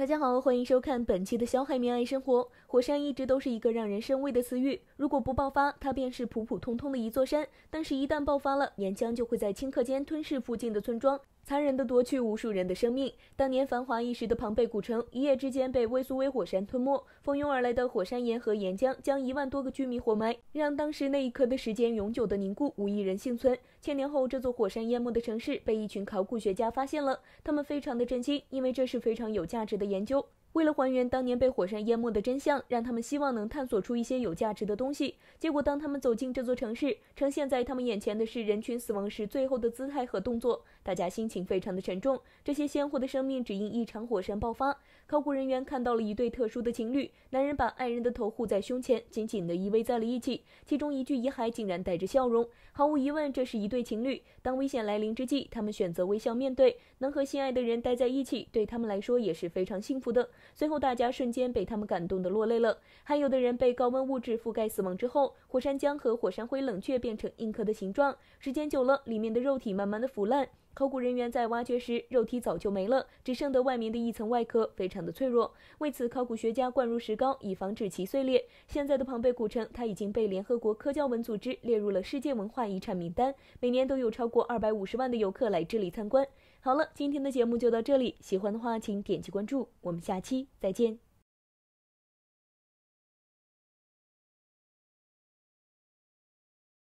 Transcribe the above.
大家好，欢迎收看本期的小海绵爱生活。火山一直都是一个让人生畏的词语，如果不爆发，它便是普普通通的一座山；但是，一旦爆发了，岩浆就会在顷刻间吞噬附近的村庄。残忍地夺去无数人的生命。当年繁华一时的庞贝古城，一夜之间被微苏威火山吞没。蜂拥而来的火山岩和岩浆将一万多个居民活埋，让当时那一刻的时间永久地凝固，无一人幸存。千年后，这座火山淹没的城市被一群考古学家发现了，他们非常的震惊，因为这是非常有价值的研究。为了还原当年被火山淹没的真相，让他们希望能探索出一些有价值的东西。结果，当他们走进这座城市，呈现在他们眼前的是人群死亡时最后的姿态和动作。大家心情非常的沉重。这些鲜活的生命只因一场火山爆发。考古人员看到了一对特殊的情侣，男人把爱人的头护在胸前，紧紧地依偎在了一起。其中一具遗骸竟然带着笑容。毫无疑问，这是一对情侣。当危险来临之际，他们选择微笑面对。能和心爱的人待在一起，对他们来说也是非常幸福的。随后，大家瞬间被他们感动的落泪了。还有的人被高温物质覆盖死亡之后，火山浆和火山灰冷却变成硬壳的形状。时间久了，里面的肉体慢慢的腐烂。考古人员在挖掘时，肉体早就没了，只剩得外面的一层外壳，非常的脆弱。为此，考古学家灌入石膏以防止其碎裂。现在的庞贝古城，它已经被联合国科教文组织列入了世界文化遗产名单，每年都有超过二百五十万的游客来这里参观。好了，今天的节目就到这里。喜欢的话，请点击关注。我们下期再见。